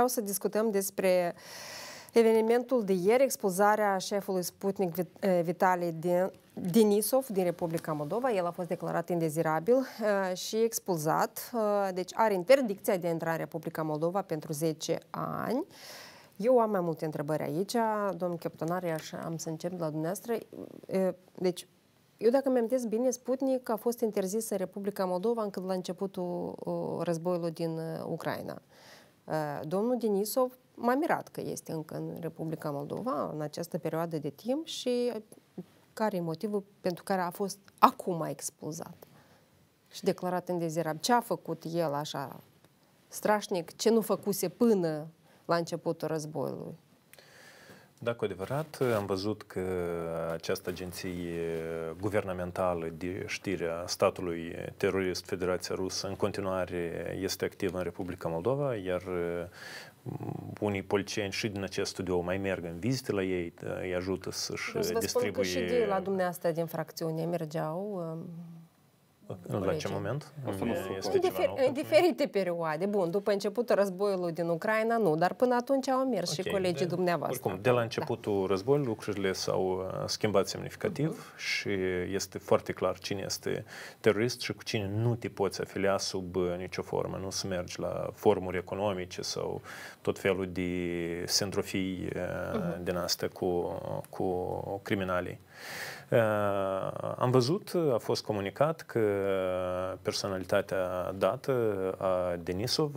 vreau să discutăm despre evenimentul de ieri, expulzarea șefului Sputnik eh, Vitali din Denisov din Republica Moldova. El a fost declarat indezirabil uh, și expulzat. Uh, deci are interdicția de a intra în Republica Moldova pentru 10 ani. Eu am mai multe întrebări aici, domnul Căptonar, așa am să încep la dumneavoastră. Uh, deci, eu dacă mi-am bine, Sputnik a fost interzis în Republica Moldova încât la începutul uh, războiului din uh, Ucraina. Domnul Denisov m-a mirat că este încă în Republica Moldova în această perioadă de timp și care e motivul pentru care a fost acum expulzat și declarat în dezirab. Ce a făcut el așa strașnic, ce nu făcuse până la începutul războiului? Da, cu adevărat. Am văzut că această agenție guvernamentală de știre a statului terorist Federația Rusă în continuare este activă în Republica Moldova, iar mm, unii polițieni și din acest studio mai merg în vizite la ei, da, îi ajută să-și distribuie... Vreau să vă spun că și de la dumneavoastră din fracțiune mergeau um, la ce moment? Este în, difer- în diferite perioade. Bun, după începutul războiului din Ucraina, nu, dar până atunci au mers okay. și colegii de, dumneavoastră. Oricum, de la da. începutul da. războiului lucrurile s-au uh, schimbat semnificativ uh-huh. și este foarte clar cine este terorist și cu cine nu te poți afilia sub uh, nicio formă. Nu să mergi la formuri economice sau tot felul de centrofii uh-huh. Mhm. din astea cu, cu criminalii. Uh, am văzut, a fost comunicat că personalitatea dată a Denisov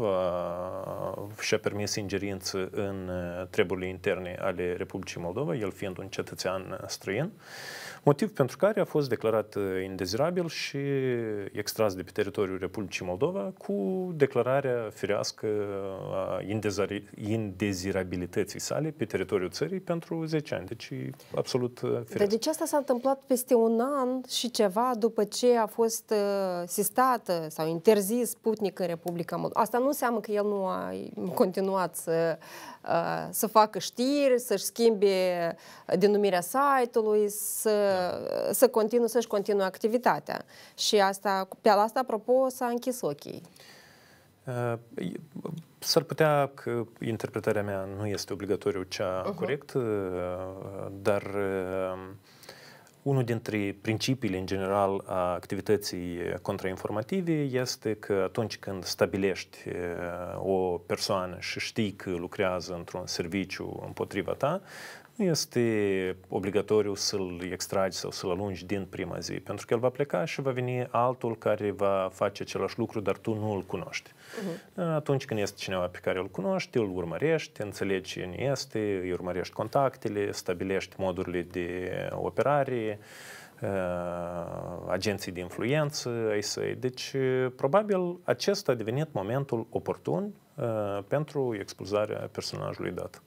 și-a permis ingerință în treburile interne ale Republicii Moldova, el fiind un cetățean străin, motiv pentru care a fost declarat indezirabil și extras de pe teritoriul Republicii Moldova cu declararea firească a indezirabilității sale pe teritoriul țării pentru 10 ani. Deci absolut firească. Dar ce asta s-a întâmplat peste un an și ceva după ce a fost sistat sau interzis Sputnik în Republica Moldova. Asta nu înseamnă că el nu a continuat să, să facă știri, să-și schimbe denumirea site-ului, să, da. să continuă să-și continue activitatea. Și asta, pe asta, apropo, s-a închis ochii. S-ar putea că interpretarea mea nu este obligatoriu cea uh-huh. corectă, dar unul dintre principiile, în general, a activității contrainformative este că atunci când stabilești o persoană și știi că lucrează într-un serviciu împotriva ta, nu este obligatoriu să-l extragi sau să-l alungi din prima zi, pentru că el va pleca și va veni altul care va face același lucru, dar tu nu îl cunoști. Uh-huh. Atunci când este cineva pe care îl cunoști, îl urmărești, înțelegi cine este, îi urmărești contactele, stabilești modurile de operare, ă, agenții de influență ai săi. Deci, probabil, acesta a devenit momentul oportun ă, pentru expulzarea personajului dat.